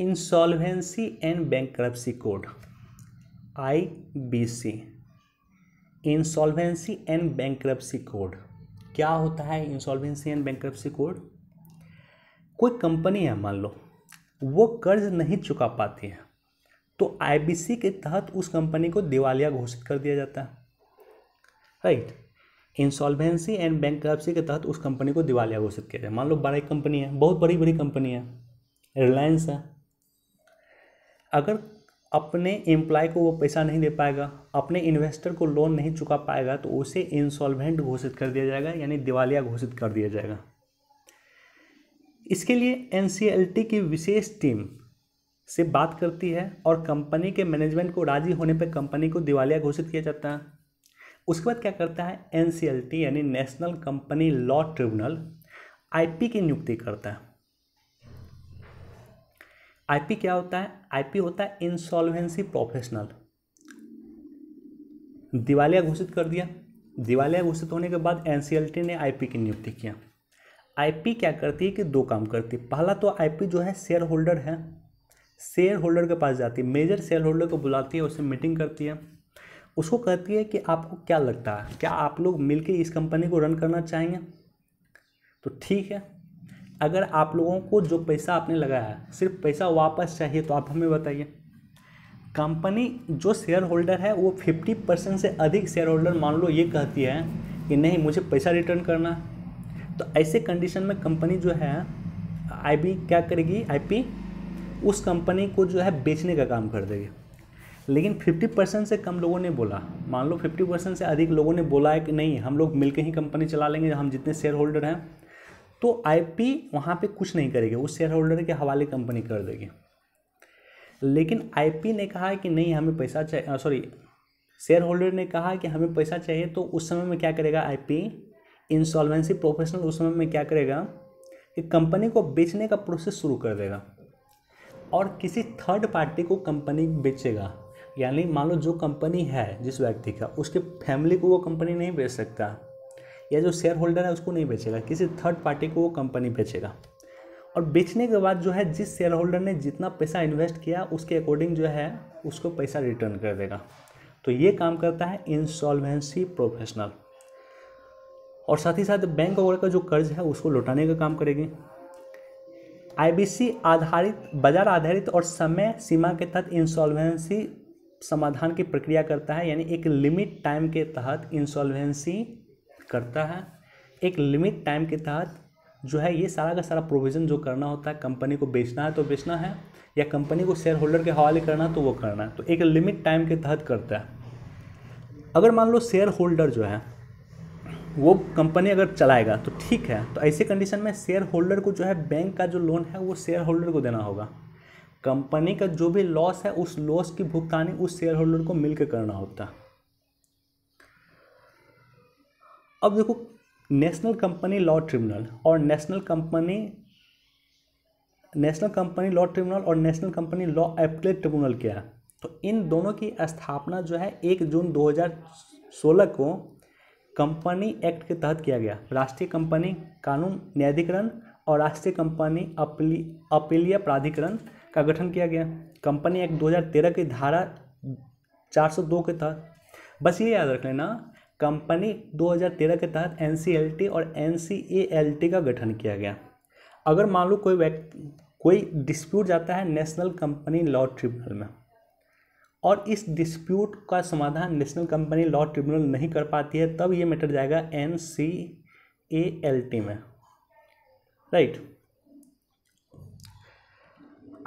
insolvency and bankruptcy code I B C insolvency and bankruptcy code क्या होता है insolvency and bankruptcy code कोई कंपनी है मान लो वो कर्ज नहीं चुका पाती है तो आई के तहत उस कंपनी को दिवालिया घोषित कर दिया जाता है राइट इंसॉल्वेंसी एंड बैंक के तहत उस कंपनी को दिवालिया घोषित किया जाए मान लो बड़ी कंपनी है बहुत बड़ी बड़ी कंपनी है रिलायंस है अगर अपने एम्प्लॉय को वो पैसा नहीं दे पाएगा अपने इन्वेस्टर को लोन नहीं चुका पाएगा तो उसे इंसॉल्वेंट घोषित कर दिया जाएगा यानी दिवालिया घोषित कर दिया जाएगा इसके लिए एन की विशेष टीम से बात करती है और कंपनी के मैनेजमेंट को राजी होने पर कंपनी को दिवालिया घोषित किया जाता है उसके बाद क्या करता है एन यानी national company law tribunal IP की नियुक्ति करता है आईपी क्या होता है आईपी होता है इंसॉल्वेंसी प्रोफेशनल दिवालिया घोषित कर दिया दिवालिया घोषित होने के बाद एनसीएलटी ने आईपी की नियुक्ति किया आईपी क्या करती है कि दो काम करती है पहला तो आईपी जो है शेयर होल्डर है शेयर होल्डर के पास जाती है मेजर शेयर होल्डर को बुलाती है उससे मीटिंग करती है उसको कहती है कि आपको क्या लगता है क्या आप लोग मिलकर इस कंपनी को रन करना चाहेंगे तो ठीक है अगर आप लोगों को जो पैसा आपने लगाया है सिर्फ पैसा वापस चाहिए तो आप हमें बताइए कंपनी जो शेयर होल्डर है वो फिफ्टी परसेंट से अधिक शेयर होल्डर मान लो ये कहती है कि नहीं मुझे पैसा रिटर्न करना है तो ऐसे कंडीशन में कंपनी जो है आई क्या करेगी आई उस कंपनी को जो है बेचने का काम कर देगी लेकिन 50 परसेंट से कम लोगों ने बोला मान लो 50 परसेंट से अधिक लोगों ने बोला है कि नहीं हम लोग मिलकर ही कंपनी चला लेंगे हम जितने शेयर होल्डर हैं तो आईपी वहाँ पे कुछ नहीं करेगी उस शेयर होल्डर के हवाले कंपनी कर देगी लेकिन आईपी ने कहा कि नहीं हमें पैसा चाहिए सॉरी शेयर होल्डर ने कहा कि हमें पैसा चाहिए तो उस समय में क्या करेगा पी इंसॉल्वेंसी प्रोफेशनल उस समय में क्या करेगा कि कंपनी को बेचने का प्रोसेस शुरू कर देगा और किसी थर्ड पार्टी को कंपनी बेचेगा यानी मान लो जो कंपनी है जिस व्यक्ति का उसके फैमिली को वो कंपनी नहीं बेच सकता या जो शेयर होल्डर है उसको नहीं बेचेगा किसी थर्ड पार्टी को वो कंपनी बेचेगा और बेचने के बाद जो है जिस शेयर होल्डर ने जितना पैसा इन्वेस्ट किया उसके अकॉर्डिंग जो है उसको पैसा रिटर्न कर देगा तो ये काम करता है इंसॉल्वेंसी प्रोफेशनल और साथ ही साथ बैंक वगैरह का जो कर्ज है उसको लौटाने का काम करेगी आईबीसी आधारित बाजार आधारित और समय सीमा के तहत इंसॉल्वेंसी समाधान की प्रक्रिया करता है यानी एक लिमिट टाइम के तहत इंसॉल्वेंसी करता है एक लिमिट टाइम के तहत जो है ये सारा का सारा प्रोविज़न जो करना होता है कंपनी को बेचना है तो बेचना है या कंपनी को शेयर होल्डर के हवाले करना तो वो करना है तो एक लिमिट टाइम के तहत करता है अगर मान लो शेयर होल्डर जो है वो कंपनी अगर चलाएगा तो ठीक है तो ऐसे कंडीशन में शेयर होल्डर को जो है बैंक का जो लोन है वो शेयर होल्डर को देना होगा कंपनी का जो भी लॉस है उस लॉस की भुगतानी उस शेयर होल्डर को मिलकर करना होता अब देखो नेशनल कंपनी लॉ ट्रिब्यूनल और national company national company law tribunal और national company law appellate tribunal क्या है तो इन दोनों की स्थापना जो है एक जून 2016 को कंपनी एक्ट के तहत किया गया राष्ट्रीय कंपनी कानून न्यायाधिकरण और राष्ट्रीय कंपनी अपली अपीलीय प्राधिकरण का गठन किया गया कंपनी एक्ट 2013 की धारा 402 के तहत बस ये याद रख लेना कंपनी 2013 के तहत एन और एन का गठन किया गया अगर मान लो कोई व्यक्ति कोई डिस्प्यूट जाता है नेशनल कंपनी लॉ ट्रिब्यूनल में और इस डिस्प्यूट का समाधान नेशनल कंपनी लॉ ट्रिब्यूनल नहीं कर पाती है तब ये मैटर जाएगा N C A L T में राइट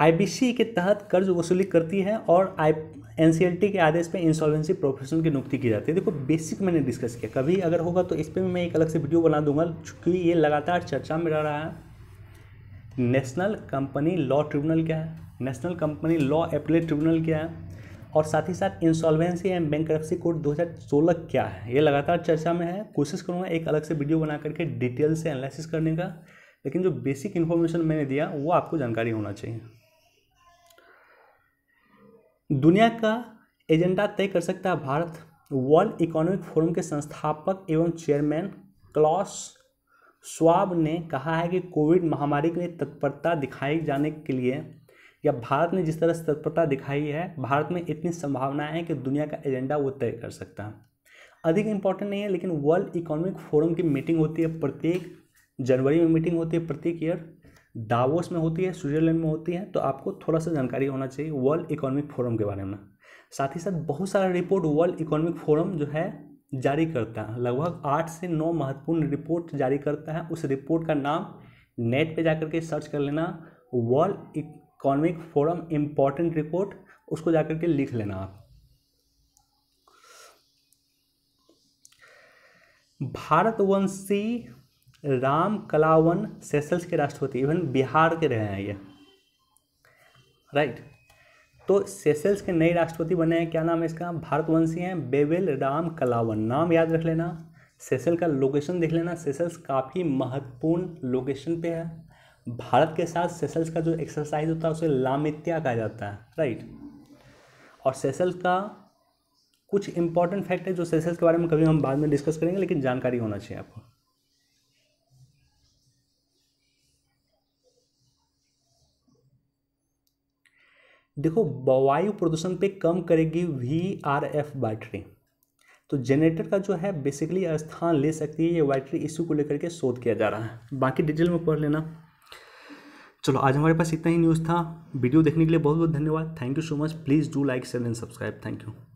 आई बी सी के तहत कर्ज वसूली करती है और I N C L T के आदेश पे इंसॉल्वेंसी प्रोफेशनल की नियुक्ति की जाती है देखो बेसिक मैंने डिस्कस किया कभी अगर होगा तो इस पर भी मैं एक अलग से वीडियो बना दूंगा क्योंकि ये लगातार चर्चा में रह रहा है नेशनल कंपनी लॉ ट्रिब्यूनल क्या है national company law appellate tribunal क्या है और साथ ही साथ इंसॉल्वेंसी एंड बैंक कोड 2016 क्या है ये लगातार चर्चा में है कोशिश करूँगा एक अलग से वीडियो बना करके डिटेल से एनालिसिस करने का लेकिन जो बेसिक इन्फॉर्मेशन मैंने दिया वो आपको जानकारी होना चाहिए दुनिया का एजेंडा तय कर सकता है भारत वर्ल्ड इकोनॉमिक फोरम के संस्थापक एवं चेयरमैन क्लॉस स्वाब ने कहा है कि कोविड महामारी के लिए तत्परता दिखाई जाने के लिए या भारत ने जिस तरह तत्परता दिखाई है भारत में इतनी संभावनाएं हैं कि दुनिया का एजेंडा वो तय कर सकता है अधिक इंपॉर्टेंट नहीं है लेकिन वर्ल्ड इकोनॉमिक फोरम की मीटिंग होती है प्रत्येक जनवरी में मीटिंग होती है प्रत्येक ईयर दावोस में होती है स्विट्जरलैंड में होती है तो आपको थोड़ा सा जानकारी होना चाहिए वर्ल्ड इकोनॉमिक फोरम के बारे में साथ ही साथ बहुत सारा रिपोर्ट वर्ल्ड इकोनॉमिक फोरम जो है जारी करता है लगभग आठ से नौ महत्वपूर्ण रिपोर्ट जारी करता है उस रिपोर्ट का नाम नेट पे जाकर के सर्च कर लेना world economic forum important report उसको जाकर के लिख लेना आप भारतवंशी राम कलावन सेसल्स के राष्ट्रपति इवन बिहार के रहे हैं ये राइट तो सेसल्स के नए राष्ट्रपति बने हैं क्या नाम है इसका भारतवंशी हैं बेबेल राम कलावन नाम याद रख लेना सेसल का लोकेशन देख लेना सेसल्स काफ़ी महत्वपूर्ण लोकेशन पे है भारत के साथ सेसल्स का जो एक्सरसाइज होता है उसे लामित्या कहा जाता है राइट और सेसल्स का कुछ इंपॉर्टेंट फैक्ट है जो सेसल्स के बारे में कभी हम बाद में डिस्कस करेंगे लेकिन जानकारी होना चाहिए आपको देखो वायु प्रदूषण पे कम करेगी वी आर एफ बैटरी तो जनरेटर का जो है बेसिकली स्थान ले सकती है ये बैटरी इश्यू को लेकर के शोध किया जा रहा है बाकी डिटेल में पढ़ लेना चलो आज हमारे पास इतना ही न्यूज़ था वीडियो देखने के लिए बहुत बहुत धन्यवाद thank you so much please do like share and subscribe thank you